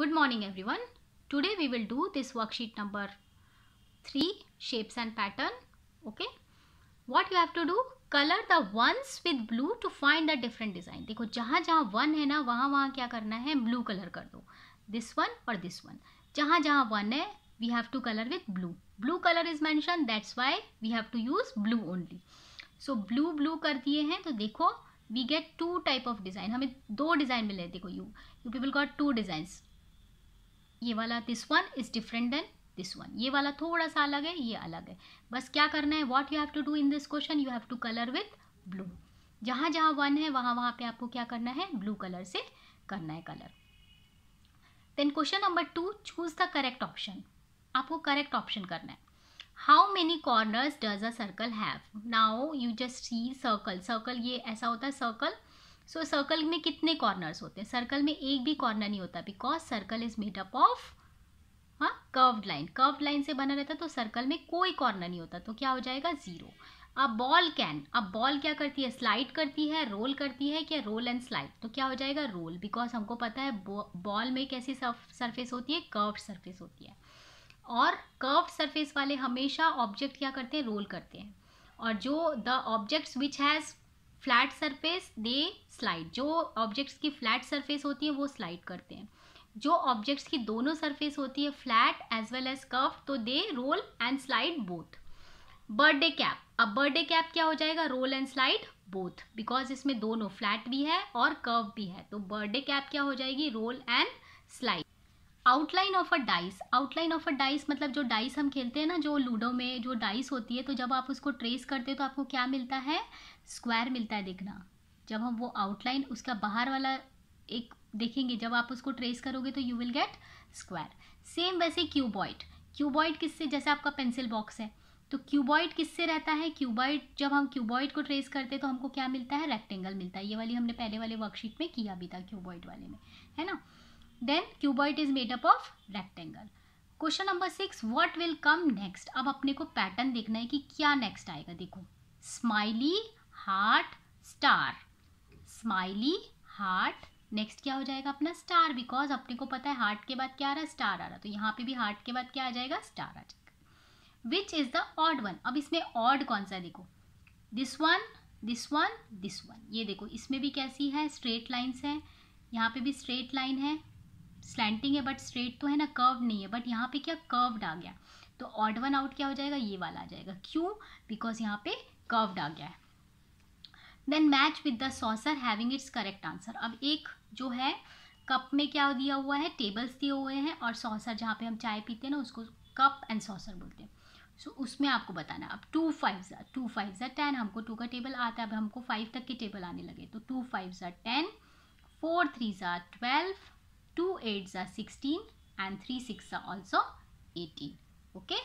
Good morning everyone today we will do this worksheet number three shapes and pattern okay what you have to do colour the ones with blue to find the different design देखो जहाँ जहाँ one है ना वहाँ वहाँ क्या करना है ब्लू कलर कर दो दिस वन और दिस वन जहाँ जहाँ वन है we have to colour with blue blue colour is mention that's why we have to use blue only so blue blue कर दिए हैं तो देखो we get two type of design हमें दो डिज़ाइन मिले देखो you you people got two designs ये वाला this one is different than this one ये वाला थोड़ा सा अलग है ये अलग है बस क्या करना है what you have to do in this question you have to colour with blue जहाँ जहाँ वन है वहाँ वहाँ पे आपको क्या करना है ब्लू कलर से करना है colour then question number two choose the correct option आपको करेक्ट ऑप्शन करना है how many corners does a circle have now you just see circle circle ये ऐसा होता है सर्कल सो so, सर्कल में कितने कॉर्नर्स होते हैं सर्कल में एक भी कॉर्नर नहीं होता because circle is made up of हाँ कर्व्ड लाइन कर्व्ड लाइन से बना रहता तो सर्कल में कोई कॉर्नर नहीं होता तो क्या हो जाएगा ज़ीरो अब बॉल कैन अब बॉल क्या करती है स्लाइड करती है रोल करती है क्या रोल एंड स्लाइड तो क्या हो जाएगा रोल बिकॉज हमको पता है बॉल में कैसी सरफेस होती है कर्व सरफेस होती है और कर्व्ड सरफेस वाले हमेशा ऑब्जेक्ट क्या करते हैं रोल करते हैं और जो the objects which has flat surface they slide जो ऑब्जेक्ट्स की फ्लैट सरफेस होती है वो स्लाइड करते हैं जो ऑब्जेक्ट्स की दोनों सरफेस होती है flat as well as curve तो they roll and slide both birthday cap अब बर्थडे कैप क्या हो जाएगा roll and slide both because इसमें दोनों फ्लैट भी है और कर्व भी है तो बर्थडे कैप क्या हो जाएगी roll and slide outline of a dice outline of a dice मतलब जो डाइस हम खेलते हैं ना जो लूडो में जो डाइस होती है तो जब आप उसको ट्रेस करते हो तो आपको क्या मिलता है स्क्वायर मिलता है देखना जब हम वो आउटलाइन उसका बाहर वाला एक देखेंगे जब आप उसको ट्रेस करोगे तो you will get square same वैसे क्यूबॉइड क्यूबॉइड किससे जैसे आपका पेंसिल बॉक्स है तो क्यूबॉइड किससे रहता है क्यूबॉइड जब हम क्यूबॉइड को ट्रेस करते हैं तो हमको क्या मिलता है रेक्टेंगल मिलता है ये वाली हमने पहले वाले वर्कशीट में किया भी था क्यूबॉइड वाले में है ना then cuboid is made up of rectangle question number six what will come next अब अपने को पैटर्न देखना है कि क्या नेक्स्ट आएगा देखो smiley heart star smiley heart next क्या हो जाएगा अपना स्टार बिकॉज अपने को पता है हार्ट के बाद क्या आ रहा है स्टार आ रहा है तो यहाँ पे भी हार्ट के बाद क्या आ जाएगा स्टार आ जाएगा which is the odd one अब इसमें ऑड कौन सा है देखो this one this one this one ये देखो इसमें भी कैसी है स्ट्रेट लाइन्स है यहाँ पे भी स्ट्रेट लाइन है स्लैंटिंग है बट स्ट्रेट तो है ना कर्व नहीं है बट यहाँ पे क्या कर्व्ड आ गया तो ऑड वन आउट क्या हो जाएगा ये वाला आ जाएगा क्यों बिकॉज यहाँ पे कर्व्ड आ गया है then match with the saucer having its correct answer अब एक जो है कप में क्या दिया हुआ है टेबल्स दिए हुए हैं और सॉसर जहाँ पे हम चाय पीते हैं ना उसको कप एंड सॉसर बोलते हैं सो so, उसमें आपको बताना अब two five are two five are ten हमको टू का टेबल आता है अब हमको फाइव तक के टेबल आने लगे तो two five are ten four three are twelve 2 8s are 16 and 3 6s are also 18. Okay.